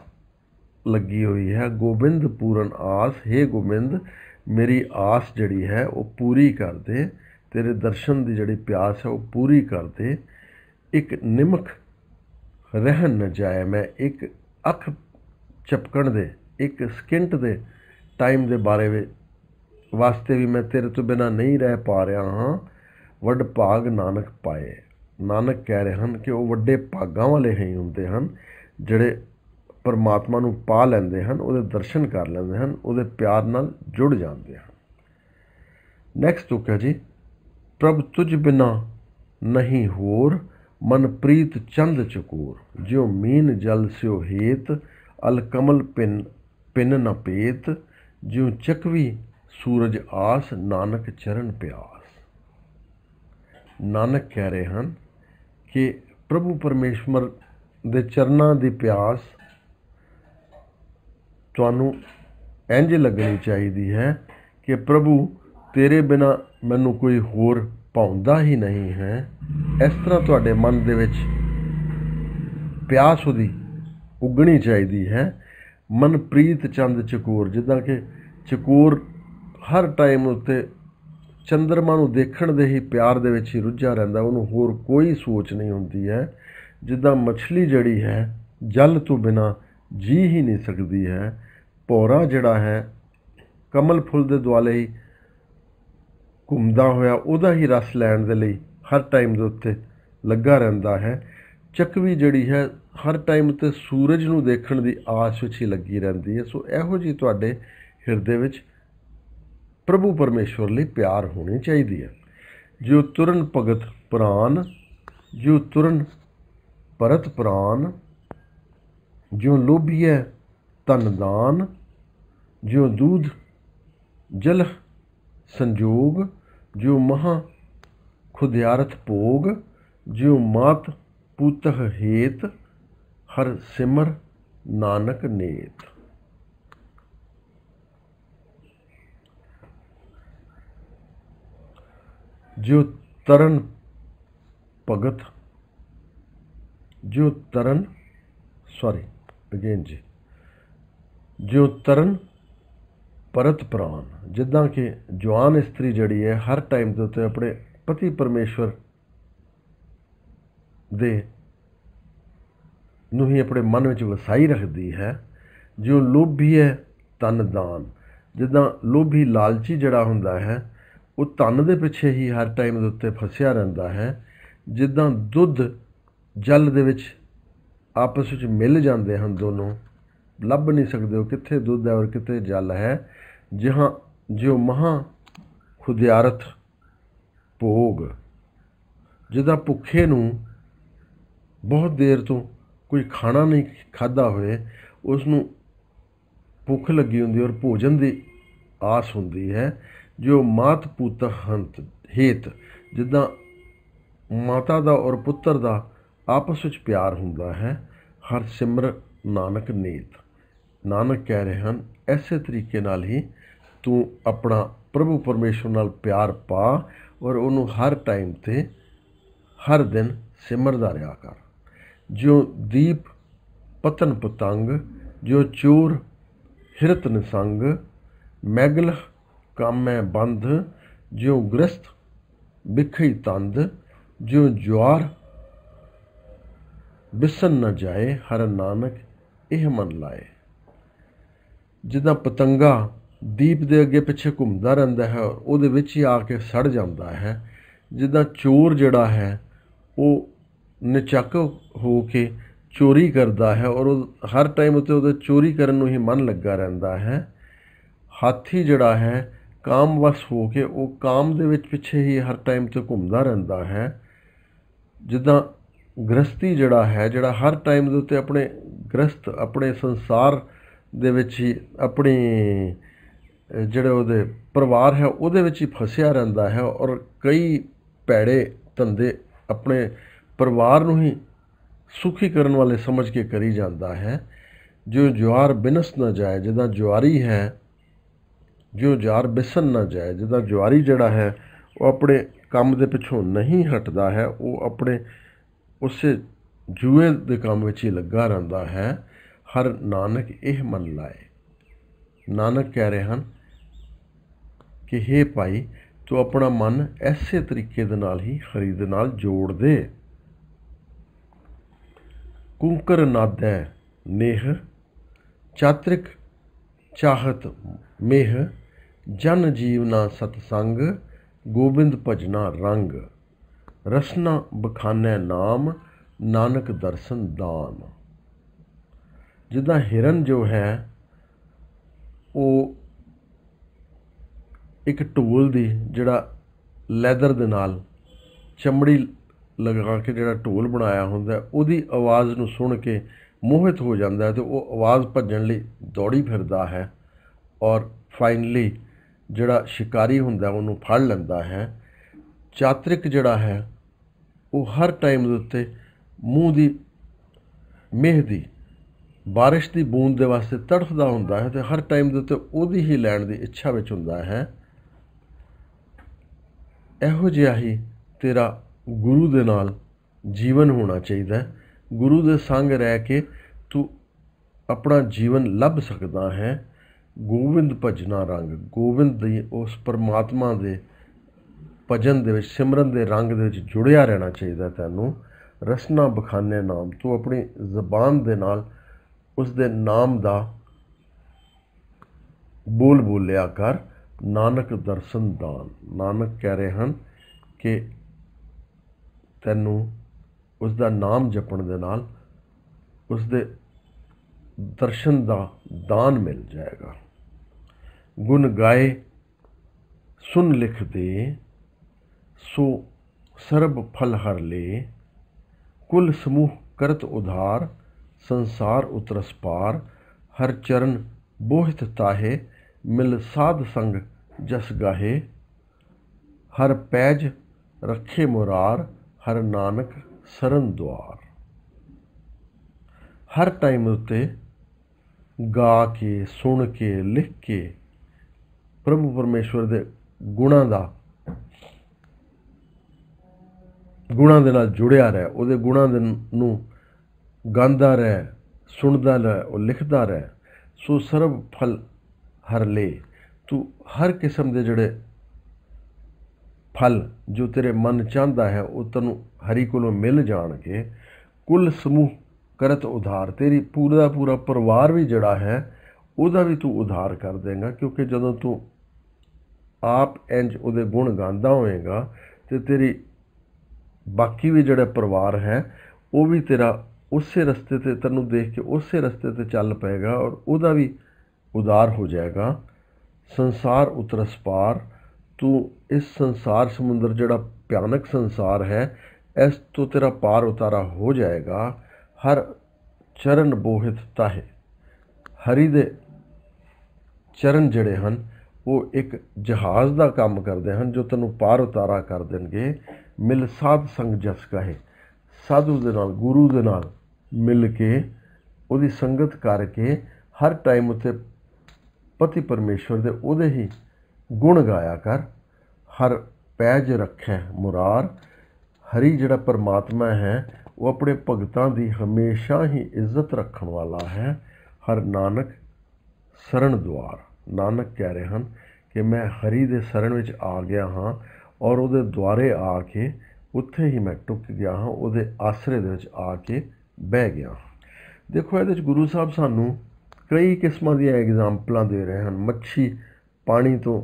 ਲੱਗੀ ਹੋਈ ਹੈ ਗੋਬਿੰਦ ਪੂਰਨ ਆਸ ਹੈ ਗੋਬਿੰਦ ਮੇਰੀ ਆਸ ਜਿਹੜੀ ਹੈ ਉਹ ਪੂਰੀ ਕਰ ਦੇ ਤੇਰੇ ਦਰਸ਼ਨ ਦੀ ਜਿਹੜੀ ਪਿਆਸ ਹੈ ਉਹ ਪੂਰੀ ਕਰ ਦੇ ਇੱਕ ਨਿਮਖ ਰਹਿਣ ਨਾ ਜਾਏ ਮੈਂ ਇੱਕ ਅੱਖ ਚਪਕਣ ਦੇ ਇੱਕ ਸਕਿੰਟ ਦੇ ਟਾਈਮ ਦੇ ਬਾਰੇ ਵਿੱਚ ਵਾਸਤੇ ਵੀ ਮੈਂ ਤੇਰੇ ਤੋਂ ਬਿਨਾ ਨਹੀਂ ਰਹਿ ਪਾ ਰਿਹਾ ਹਾਂ ਵੱਡ ਭਾਗ ਨਾਨਕ ਪਾਏ ਨਾਨਕ ਕਹਿ ਰਹੇ ਹਨ ਕਿ ਉਹ ਵੱਡੇ ਭਾਗਾਂ ਵਾਲੇ ਹੀ ਹੁੰਦੇ ਹਨ ਜਿਹੜੇ ਪਰਮਾਤਮਾ ਨੂੰ ਪਾ ਲੈਂਦੇ ਹਨ ਉਹਦੇ ਦਰਸ਼ਨ ਕਰ ਲੈਂਦੇ ਹਨ ਉਹਦੇ ਪਿਆਰ ਨਾਲ ਜੁੜ ਜਾਂਦੇ ਹਨ ਨੈਕਸਟ ਉਹ ਕਹੇ ਜੀ ਪ੍ਰਭ ਤੁਝ ਬਿਨਾ ਨਹੀਂ ਹੋਰ ਮਨਪ੍ਰੀਤ ਚੰਦ ਚਕੂਰ ਜਿਉ ਮੀਨ ਜਲ ਸਿਉ ਹੇਤ ਅਲ ਕਮਲ ਪਿੰਨ ਪਿੰਨ ਨ ਪੇਤ ਜਿਉ ਚਕਵੀ ਸੂਰਜ ਆਸ ਨਾਨਕ ਚਰਨ ਪਿਆਸ ਨਾਨਕ ਕਹਿ ਰਹੇ ਹਨ ਕਿ ਪ੍ਰਭੂ ਪਰਮੇਸ਼ਵਰ ਦੇ ਚਰਨਾਂ ਦੀ ਪਿਆਸ ਤੁਹਾਨੂੰ ਇੰਜ ਲੱਗਣੀ ਚਾਹੀਦੀ ਹੈ ਕਿ ਪ੍ਰਭੂ ਤੇਰੇ ਬਿਨਾ ਮੈਨੂੰ ਕੋਈ ਹੋਰ ਪਾਉਂਦਾ ਹੀ ਨਹੀਂ ਹੈ ਇਸ ਤਰ੍ਹਾਂ ਤੁਹਾਡੇ ਮਨ ਦੇ ਵਿੱਚ ਪਿਆਸ ਉਹਦੀ ਉਗਣੀ ਚਾਹੀਦੀ ਹੈ ਮਨਪ੍ਰੀਤ ਚੰਦ ਚਕੋਰ ਜਿੱਦਾਂ ਕਿ ਚਕੋਰ ਹਰ ਟਾਈਮ ਉੱਤੇ ਚੰਦਰਮਾ ਨੂੰ ਦੇਖਣ ਦੇ ਹੀ ਪਿਆਰ ਦੇ ਵਿੱਚ ਹੀ ਰੁੱਝਾ ਰਹਿੰਦਾ ਉਹਨੂੰ ਹੋਰ ਕੋਈ ਸੋਚ ਨਹੀਂ ਹੁੰਦੀ ਹੈ ਜਿੱਦਾਂ ਮੱਛਲੀ ਜਿਹੜੀ ਹੈ ਜਲ ਤੋਂ ਬਿਨਾ ਜੀ ਹੀ ਨਹੀਂ ਸਕਦੀ ਹੈ ਪੌਰਾ ਜਿਹੜਾ ਹੈ ਕਮਲ ਫੁੱਲ ਦੇ ਦੁਆਲੇ ਹੀ ਘੁੰਮਦਾ ਹੋਇਆ ਉਹਦਾ ਹੀ ਰਸ ਲੈਣ ਦੇ ਲਈ ਹਰ ਟਾਈਮ ਦੇ ਉੱਤੇ ਲੱਗਾ ਰਹਿੰਦਾ ਹੈ ਚੱਕਵੀ ਜਿਹੜੀ ਹੈ ਹਰ ਟਾਈਮ ਤੇ ਸੂਰਜ ਨੂੰ ਦੇਖਣ ਦੀ ਆਸ ਵਿੱਚ ਹੀ ਲੱਗੀ ਰਹਿੰਦੀ ਹੈ ਸੋ ਇਹੋ ਜੀ ਤੁਹਾਡੇ ਹਿਰਦੇ ਵਿੱਚ ਪ੍ਰਭੂ ਪਰਮੇਸ਼ਵਰ ਲਈ ਪਿਆਰ ਹੋਣੀ ਚਾਹੀਦੀ ਹੈ ਜੋ ਤੁਰਨ ਭਗਤ ਪ੍ਰਾਨ ਜੋ ਤੁਰਨ ਪਰਤ ਪ੍ਰਾਨ ਜੋ ਲੋਭੀਏ ਤਨਦਾਨ ਜੋ ਦੂਧ ਜਲ ਸੰਜੋਗ ਜੋ ਮਹਾ ਖੁਦਿਆਰਤ ਭੋਗ ਜਿਉ ਮਾਤ ਪੂਤਹ ਹੇਤ ਹਰ ਸਿਮਰ ਨਾਨਕ ਨੇਤ ਜੋ ਤਰਨ ਭਗਤ ਜੋ ਤਰਨ ਸੌਰੀ ਅਗੇਨ ਜੀ ਜੋ ਤਰਨ ਪਰਤ ਪ੍ਰਾਨ ਜਿੱਦਾਂ ਕਿ ਜਵਾਨ ਇਸਤਰੀ ਜਿਹੜੀ ਹੈ ਹਰ ਟਾਈਮ ਦੇ ਉੱਤੇ ਆਪਣੇ ਪਤੀ ਪਰਮੇਸ਼ਵਰ ਦੇ ਨੂੰ ਹੀ ਆਪਣੇ ਮਨ ਵਿੱਚ ਵਸਾਈ ਰੱਖਦੀ ਹੈ ਜੋ ਲੋਭੀ ਹੈ ਤਨ ਦਾਨ ਜਿੱਦਾਂ ਲੋਭੀ ਲਾਲਚੀ ਜਿਹੜਾ ਹੁੰਦਾ ਹੈ ਉਹ ਧਨ ਦੇ ਪਿੱਛੇ ਹੀ ਹਰ ਟਾਈਮ ਦੇ ਉੱਤੇ ਫਸਿਆ ਰਹਿੰਦਾ ਹੈ ਜਿੱਦਾਂ ਦੁੱਧ ਜਲ ਦੇ ਵਿੱਚ ਆਪਸ ਵਿੱਚ ਮਿਲ ਜਾਂਦੇ ਹਨ ਦੋਨੋਂ ਲੱਭ ਨਹੀਂ ਸਕਦੇ ਉਹ ਕਿੱਥੇ ਦੁੱਧ ਹੈ ਔਰ ਕਿੱਥੇ ਜਲ ਹੈ ਜਿਹਾਂ ਜੋ ਮਹਾ ਖੁਦਿਆਰਤ ਭੋਗ ਜਿਹਦਾ ਭੁੱਖੇ ਨੂੰ ਬਹੁਤ ਦੇਰ ਤੋਂ ਕੋਈ ਖਾਣਾ ਨਹੀਂ ਖਾਦਾ ਹੋਏ ਉਸ ਨੂੰ ਭੁੱਖ ਲੱਗੀ ਹੁੰਦੀ ਔਰ ਭੋਜਨ ਦੀ ਆਸ ਹੁੰਦੀ ਹੈ ਜੋ ਮਾਤ ਪੁੱਤ ਹੰਤ ਹੇਤ ਜਿੱਦਾਂ ਮਾਤਾ ਦਾ ਔਰ ਪੁੱਤਰ ਦਾ ਆਪਸ ਵਿੱਚ ਪਿਆਰ ਹੁੰਦਾ ਹੈ ਹਰ ਸਿਮਰ ਨਾਨਕ ਨੇਤ ਨਾਨਕ ਕਹਿ ਰਹੇ ਹਨ ਐਸੇ ਤਰੀਕੇ ਨਾਲ ਹੀ ਤੂੰ ਆਪਣਾ ਪ੍ਰਭੂ ਪਰਮੇਸ਼ਰ ਨਾਲ ਪਿਆਰ ਪਾ ਔਰ ਉਹਨੂੰ ਹਰ ਟਾਈਮ ਤੇ ਹਰ ਦਿਨ ਸਿਮਰਦਾ ਰਿਹਾ ਕਰ ਜੋ ਦੀਪ ਪਤਨ ਪਤੰਗ ਜੋ ਚੂਰ ਹਿਰਤ ਨਿਸੰਗ ਮੈਗਲ ਹੈ ਬੰਧ ਜਿਉ ਗ੍ਰਸਤ ਵਿਖੇ ਤੰਦ ਜਿਉ ਜਵਾਰ ਬਿਸਨ ਨਾ ਜਾਏ ਹਰ ਨਾਨਕ ਇਹ ਮਨ ਲਾਏ ਜਿੱਦਾਂ ਪਤੰਗਾ ਦੀਪ ਦੇ ਅੱਗੇ ਪਿੱਛੇ ਘੁੰਮਦਾ ਰਹਿੰਦਾ ਹੈ ਉਹਦੇ ਵਿੱਚ ਹੀ ਆ ਕੇ ਸੜ ਜਾਂਦਾ ਹੈ ਜਿੱਦਾਂ ਚੋਰ ਜਿਹੜਾ ਹੈ ਉਹ ਨਿਚੱਕ ਹੋ ਕੇ ਚੋਰੀ ਕਰਦਾ ਹੈ ਔਰ ਉਹ ਹਰ ਟਾਈਮ ਉਤੇ ਉਹਦੇ ਚੋਰੀ ਕਰਨ ਨੂੰ ਹੀ ਮਨ ਲੱਗਾ ਰਹਿੰਦਾ ਹੈ ਹਾਥੀ ਜਿਹੜਾ ਹੈ ਕਾਮ ਵਸ ਹੋ ਕੇ ਉਹ ਕਾਮ ਦੇ ਵਿੱਚ ਪਿੱਛੇ ਹੀ ਹਰ ਟਾਈਮ ਤੇ ਘੁੰਮਦਾ ਰਹਿੰਦਾ ਹੈ ਜਿੱਦਾਂ ਗ੍ਰਸਤੀ ਜਿਹੜਾ ਹੈ ਜਿਹੜਾ ਹਰ ਟਾਈਮ ਦੇ ਉੱਤੇ ਆਪਣੇ ਗ੍ਰਸਤ ਆਪਣੇ ਸੰਸਾਰ ਦੇ ਵਿੱਚ ਹੀ ਆਪਣੀ ਜਿਹੜੇ ਉਹਦੇ ਪਰਿਵਾਰ ਹੈ ਉਹਦੇ ਵਿੱਚ ਹੀ ਫਸਿਆ ਰਹਿੰਦਾ ਹੈ ਔਰ ਕਈ ਭੈੜੇ ਧੰਦੇ ਆਪਣੇ ਪਰਿਵਾਰ ਨੂੰ ਹੀ ਸੁਖੀ ਕਰਨ ਵਾਲੇ ਸਮਝ ਕੇ ਕਰੀ ਜਾਂਦਾ ਹੈ ਜੋ ਜਵਾਰ ਬਿਨਸ ਨਾ ਜਾਏ ਜਿਹਦਾ ਜਵਾਰੀ ਹੈ ਜੋ ਜਾਰ ਬਿਸਨ ਨਾ ਜਾਏ ਜਿਹਦਾ ਜਵਾਰੀ ਜਿਹੜਾ ਹੈ ਉਹ ਆਪਣੇ ਕੰਮ ਦੇ ਪਿੱਛੋਂ ਨਹੀਂ ਹਟਦਾ ਹੈ ਉਹ ਆਪਣੇ ਉਸੇ ਜੂਏ ਦੇ ਕੰਮ ਵਿੱਚ ਹੀ ਲੱਗਾ ਰਹਿੰਦਾ ਹੈ ਹਰ ਨਾਨਕ ਇਹ ਮੰਨ ਲਾਏ ਨਾਨਕ ਕਹਿ ਰਹੇ ਹਨ ਕਿ हे ਭਾਈ ਤੂੰ ਆਪਣਾ ਮਨ ਐਸੇ ਤਰੀਕੇ ਦੇ ਨਾਲ ਹੀ ਖਰੀਦ ਨਾਲ ਜੋੜ ਦੇ ਕੁੰਕਰ ਨਾਦੈ ਨੇਹ ਚਾਤ੍ਰਿਕ ਚਾਹਤ ਮੇਹ ਜਨ ਜੀਵਨਾ ਸਤਸੰਗ ਗੋਬਿੰਦ ਭਜਨਾ ਰੰਗ ਰਸਨਾ ਬਖਾਨੇ ਨਾਮ ਨਾਨਕ ਦਰਸ਼ਨ ਦਾਨ ਜਿੱਦਾਂ ਹਿਰਨ ਜੋ ਹੈ ਉਹ ਇੱਕ ਢੋਲ ਦੀ ਜਿਹੜਾ ਲੈਦਰ ਦੇ ਨਾਲ ਚਮੜੀ ਲਗਾ ਕੇ ਜਿਹੜਾ ਢੋਲ ਬਣਾਇਆ ਹੁੰਦਾ ਉਹਦੀ ਆਵਾਜ਼ ਨੂੰ ਸੁਣ ਕੇ ਮੋਹਿਤ ਹੋ ਜਾਂਦਾ ਤੇ ਉਹ ਆਵਾਜ਼ ਭੱਜਣ ਲਈ ਦੌੜੀ ਫਿਰਦਾ ਹੈ ਔਰ ਫਾਈਨਲੀ ਜਿਹੜਾ ਸ਼ਿਕਾਰੀ ਹੁੰਦਾ ਉਹਨੂੰ ਫੜ ਲੈਂਦਾ ਹੈ ਚਾਤ੍ਰਿਕ ਜਿਹੜਾ ਹੈ ਉਹ ਹਰ ਟਾਈਮ ਦੇ ਉੱਤੇ ਮੂੰਹ ਦੀ ਮਿਹਦੀ بارش ਦੀ ਬੂੰਦ ਦੇ ਵਾਸਤੇ ਤੜਫਦਾ ਹੁੰਦਾ ਹੈ ਤੇ ਹਰ ਟਾਈਮ ਦੇ ਉੱਤੇ ਉਹਦੀ ਹੀ ਲੈਣ ਦੀ ਇੱਛਾ ਵਿੱਚ ਹੁੰਦਾ ਹੈ ਇਹੋ ਜਿਹਾ ਹੀ ਤੇਰਾ ਗੁਰੂ ਦੇ ਨਾਲ ਜੀਵਨ ਹੋਣਾ ਚਾਹੀਦਾ ਹੈ ਗੁਰੂ ਦੇ ਸੰਗ ਰਹਿ ਕੇ ਤੂੰ ਆਪਣਾ ਜੀਵਨ ਲੱਭ ਸਕਦਾ ਹੈ ਗੋਵਿੰਦ ਭਜਨਾ ਰੰਗ ਗੋਵਿੰਦ ਦੇ ਉਸ ਪਰਮਾਤਮਾ ਦੇ ਭਜਨ ਦੇ ਵਿੱਚ ਸਿਮਰਨ ਦੇ ਰੰਗ ਦੇ ਵਿੱਚ ਜੁੜਿਆ ਰਹਿਣਾ ਚਾਹੀਦਾ ਤੁਹਾਨੂੰ ਰਸਨਾ ਬਖਾਨੇ ਨਾਮ ਤੋਂ ਆਪਣੀ ਜ਼ਬਾਨ ਦੇ ਨਾਲ ਉਸ ਦੇ ਨਾਮ ਦਾ ਬੋਲ ਬੋਲਿਆ ਕਰ ਨਾਨਕ ਦਰਸ਼ਨ ਦਾਨ ਨਾਨਕ ਕਹਿ ਰਹੇ ਹਨ ਕਿ ਤੈਨੂੰ ਉਸ ਦਾ ਨਾਮ ਜਪਣ ਦੇ ਨਾਲ ਉਸ ਦੇ ਦਰਸ਼ਨ ਦਾ ਦਾਨ ਮਿਲ ਜਾਏਗਾ गुण गाए सुन लिख दे सो सर्ब फल हर ले कुल समूह करत उधार संसार उतरस पार हर चरण बोहित ताहे मिल साध संग जस गाहे हर पैज रखे मुरार हर नानक सरन द्वार हर टाइम ਉੱਤੇ गा के सुन के लिख के ਪ੍ਰਭੂ ਪਰਮੇਸ਼ਵਰ ਦੇ ਗੁਣਾਂ ਦਾ ਗੁਣਾਂ ਦੇ ਨਾਲ ਜੁੜਿਆ ਰਹਿ ਉਹਦੇ ਗੁਣਾਂ ਦੇ ਨੂੰ ਗਾਉਂਦਾ ਰਹਿ ਸੁਣਦਾ ਰਹਿ ਉਹ ਲਿਖਦਾ ਰਹਿ ਸੋ ਸਰਬ ਫਲ ਹਰ ਲੈ ਤੂੰ ਹਰ ਕਿਸਮ ਦੇ ਜਿਹੜੇ ਫਲ ਜੋ ਤੇਰੇ ਮਨ ਚਾਹੁੰਦਾ ਹੈ ਉਹ ਤੈਨੂੰ ਹਰੀ ਕੋਲੋਂ ਮਿਲ ਜਾਣਗੇ ਕੁੱਲ ਸਮੂਹ ਕਰਤ ਉਧਾਰ ਤੇਰੀ ਪੂਰਾ ਪੂਰਾ ਪਰਿਵਾਰ ਵੀ ਜਿਹੜਾ ਹੈ ਉਹਦਾ ਵੀ ਤੂੰ ਉਧਾਰ ਕਰ ਦੇਗਾ ਕਿਉਂਕਿ ਜਦੋਂ ਤੂੰ ਆਪ ਇੰਜ ਉਹਦੇ ਗੁਣ ਗਾਉਂਦਾ ਹੋਏਗਾ ਤੇ ਤੇਰੀ ਬਾਕੀ ਵੀ ਜਿਹੜਾ ਪਰਿਵਾਰ ਹੈ ਉਹ ਵੀ ਤੇਰਾ ਉਸੇ ਰਸਤੇ ਤੇ ਤੈਨੂੰ ਦੇਖ ਕੇ ਉਸੇ ਰਸਤੇ ਤੇ ਚੱਲ ਪਏਗਾ ਔਰ ਉਹਦਾ ਵੀ ਉਦਾਰ ਹੋ ਜਾਏਗਾ ਸੰਸਾਰ ਉਤਰਸ ਪਾਰ ਤੂੰ ਇਸ ਸੰਸਾਰ ਸਮੁੰਦਰ ਜਿਹੜਾ ਭਿਆਨਕ ਸੰਸਾਰ ਹੈ ਇਸ ਤੋਂ ਤੇਰਾ ਪਾਰ ਉਤਾਰਾ ਹੋ ਜਾਏਗਾ ਹਰ ਚਰਨ ਬੋਹਿਤ ਤਾਹੇ ਹਰੀ ਦੇ ਚਰਨ ਜਿਹੜੇ ਹਨ ਉਹ ਇੱਕ ਜਹਾਜ਼ ਦਾ ਕੰਮ ਕਰਦੇ ਹਨ ਜੋ ਤੈਨੂੰ ਪਾਰ ਉਤਾਰਾ ਕਰ ਦੇਣਗੇ ਮਿਲ ਸਾਧ ਸੰਗ ਜਸ ਕਹੇ ਸਾਧੂ ਦੇ ਨਾਲ ਗੁਰੂ ਦੇ ਨਾਲ ਮਿਲ ਕੇ ਉਹਦੀ ਸੰਗਤ ਕਰਕੇ ਹਰ ਟਾਈਮ ਉਤੇ ਪਤੀ ਪਰਮੇਸ਼ਰ ਦੇ ਉਹਦੇ ਹੀ ਗੁਣ ਗਾਇਆ ਕਰ ਹਰ ਪੈਜ ਰੱਖੇ ਮੁਰਾਰ ਹਰੀ ਜਿਹੜਾ ਪਰਮਾਤਮਾ ਹੈ ਉਹ ਆਪਣੇ ਭਗਤਾਂ ਦੀ ਹਮੇਸ਼ਾ ਹੀ ਇੱਜ਼ਤ ਰੱਖਣ ਵਾਲਾ ਹੈ ਹਰ ਨਾਨਕ ਸਰਣ ਦੁਆਰ ਨਾਨਕ ਕਹਿ ਰਹੇ ਹਨ ਕਿ ਮੈਂ ਹਰੀ ਦੇ ਸਰਣ ਵਿੱਚ ਆ ਗਿਆ ਹਾਂ ਔਰ ਉਹਦੇ ਦੁਆਰੇ ਆ ਕੇ ਉੱਥੇ ਹੀ ਮੈਂ ਟੁੱਕ ਗਿਆ ਹਾਂ ਉਹਦੇ ਆਸਰੇ ਦੇ ਵਿੱਚ ਆ ਕੇ ਬਹਿ ਗਿਆ ਦੇਖੋ ਇਹਦੇ ਵਿੱਚ ਗੁਰੂ ਸਾਹਿਬ ਸਾਨੂੰ ਕਈ ਕਿਸਮਾਂ ਦੀਆਂ ਐਗਜ਼ਾਮਪਲਾਂ ਦੇ ਰਹੇ ਹਨ ਮੱਛੀ ਪਾਣੀ ਤੋਂ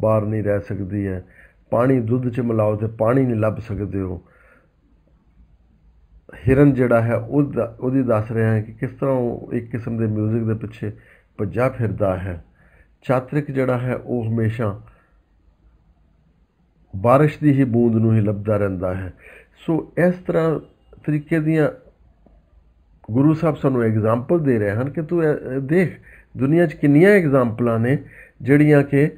ਬਾਹਰ ਨਹੀਂ ਰਹਿ ਸਕਦੀ ਹੈ ਪਾਣੀ ਦੁੱਧ 'ਚ ਮਿਲਾਓ ਤੇ ਪਾਣੀ ਨਹੀਂ ਲੱਭ ਸਕਦੇ ਹੋ ਹਿਰਨ ਜਿਹੜਾ ਹੈ ਉਹ ਉਹਦੀ ਦੱਸ ਰਿਹਾ ਹੈ ਕਿ ਕਿਸ ਤਰ੍ਹਾਂ ਇੱਕ ਕਿਸਮ ਦੇ 뮤직 ਦੇ ਪਿੱਛੇ ਭੱਜਾ ਫਿਰਦਾ ਹੈ ਚਾਤਰਿਕ ਜਿਹੜਾ ਹੈ ਉਹ ਹਮੇਸ਼ਾ ਬਾਰਿਸ਼ ਦੀ ਹੀ ਬੂੰਦ ਨੂੰ ਹੀ ਲੱਭਦਾ ਰਹਿੰਦਾ ਹੈ ਸੋ ਇਸ ਤਰ੍ਹਾਂ ਤਰੀਕੇ ਦੀਆਂ ਗੁਰੂ ਸਾਹਿਬ ਸਾਨੂੰ ਐਗਜ਼ਾਮਪਲ ਦੇ ਰਹੇ ਹਨ ਕਿ ਤੂੰ ਦੇਖ ਦੁਨੀਆ 'ਚ ਕਿੰਨੀਆਂ ਐਗਜ਼ਾਮਪਲਾਂ ਨੇ ਜਿਹੜੀਆਂ ਕਿ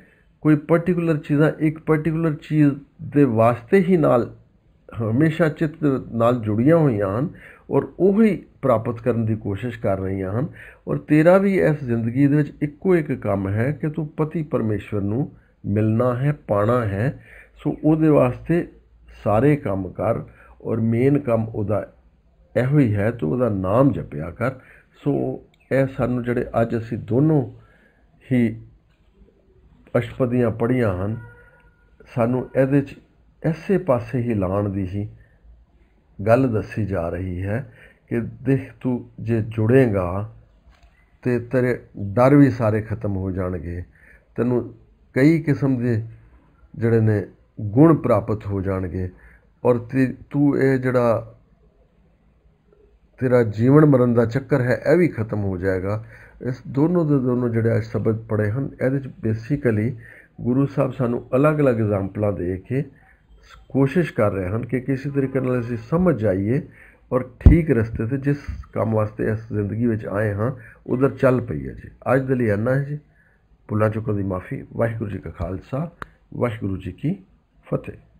ਕੋਈ ਪਾਰਟਿਕੂਲਰ ਚੀਜ਼ਾਂ ਇੱਕ ਪਾਰਟਿਕੂਲਰ ਚੀਜ਼ ਦੇ ਵਾਸਤੇ ਹੀ ਨਾਲ ਹਮੇਸ਼ਾ ਚਿੱਤ ਨਾਲ ਜੁੜੀਆਂ ਹੋਈਆਂ ਹਨ ਔਰ ਉਹੀ ਪ੍ਰਾਪਤ ਕਰਨ ਦੀ ਕੋਸ਼ਿਸ਼ ਕਰ ਰਹੀਆਂ ਹਨ ਔਰ ਤੇਰਾ ਵੀ ਇਸ ਜ਼ਿੰਦਗੀ ਦੇ ਵਿੱਚ ਇੱਕੋ ਇੱਕ ਕੰਮ ਹੈ ਕਿ ਤੂੰ ਪਤੀ ਪਰਮੇਸ਼ਵਰ ਨੂੰ ਮਿਲਣਾ ਹੈ ਪਾਣਾ ਹੈ ਸੋ ਉਹਦੇ ਵਾਸਤੇ ਸਾਰੇ ਕੰਮ ਕਰ ਔਰ ਮੇਨ ਕੰਮ ਉਹਦਾ ਇਹੋ ਹੀ ਹੈ ਤੂੰ ਉਹਦਾ ਨਾਮ ਜਪਿਆ ਕਰ ਸੋ ਇਹ ਸਾਨੂੰ ਜਿਹੜੇ ਅੱਜ ਅਸੀਂ ਦੋਨੋਂ ਹੀ ਅਸ਼ਪਦੀਆਂ ਪੜੀਆਂ ਹਨ ਸਾਨੂੰ ਇਹਦੇ 'ਚ ਐਸੇ ਪਾਸੇ ਹੀ ਲਾਣ ਦੀ ਸੀ ਗੱਲ ਦੱਸੀ ਜਾ ਰਹੀ ਹੈ ਕਿ ਦੇਖ ਤੂੰ ਜੇ ਜੁੜੇਗਾ ਤੇ ਤੇਰੇ ਡਰ ਵੀ ਸਾਰੇ ਖਤਮ ਹੋ ਜਾਣਗੇ ਤੈਨੂੰ ਕਈ ਕਿਸਮ ਦੇ ਜਿਹੜੇ ਨੇ ਗੁਣ ਪ੍ਰਾਪਤ ਹੋ ਜਾਣਗੇ ਔਰ ਤੂੰ ਇਹ ਜਿਹੜਾ ਤੇਰਾ ਜੀਵਨ ਮਰਨ ਦਾ ਚੱਕਰ ਹੈ ਇਹ ਵੀ ਖਤਮ ਹੋ ਜਾਏਗਾ ਇਸ ਦੋਨੋਂ ਦੇ ਦੋਨੋਂ ਜਿਹੜੇ ਅੱਜ ਸ਼ਬਦ ਪੜੇ ਹਨ ਇਹਦੇ ਵਿੱਚ ਬੇਸਿਕਲੀ ਗੁਰੂ ਸਾਹਿਬ ਸਾਨੂੰ ਅਲੱਗ-ਅਲੱਗ ਐਗਜ਼ਾਮਪਲਾਂ ਦੇ ਕੇ ਕੋਸ਼ਿਸ਼ ਕਰ ਰਹੇ ਹਨ ਕਿ ਕਿਸੇ ਤਰੀਕੇ ਨਾਲ ਅਸੀਂ ਸਮਝ ਜਾਈਏ ਔਰ ਠੀਕ ਰਸਤੇ ਤੇ ਜਿਸ ਕੰਮ ਵਾਸਤੇ ਇਸ ਜ਼ਿੰਦਗੀ ਵਿੱਚ ਆਏ ਹਾਂ ਉਧਰ ਚੱਲ ਪਈਏ ਜੀ ਅੱਜ ਦੇ ਲਈ ਇੰਨਾ ਹੈ ਜੀ ਭੁੱਲਾਂ ਚੁੱਕਾਂ ਦੀ ਮਾਫੀ ਵਾਹਿਗੁਰੂ ਜੀ ਕਾ ਖਾਲਸਾ ਵਾਹਿਗੁਰੂ ਜੀ ਕੀ ਫਤਿਹ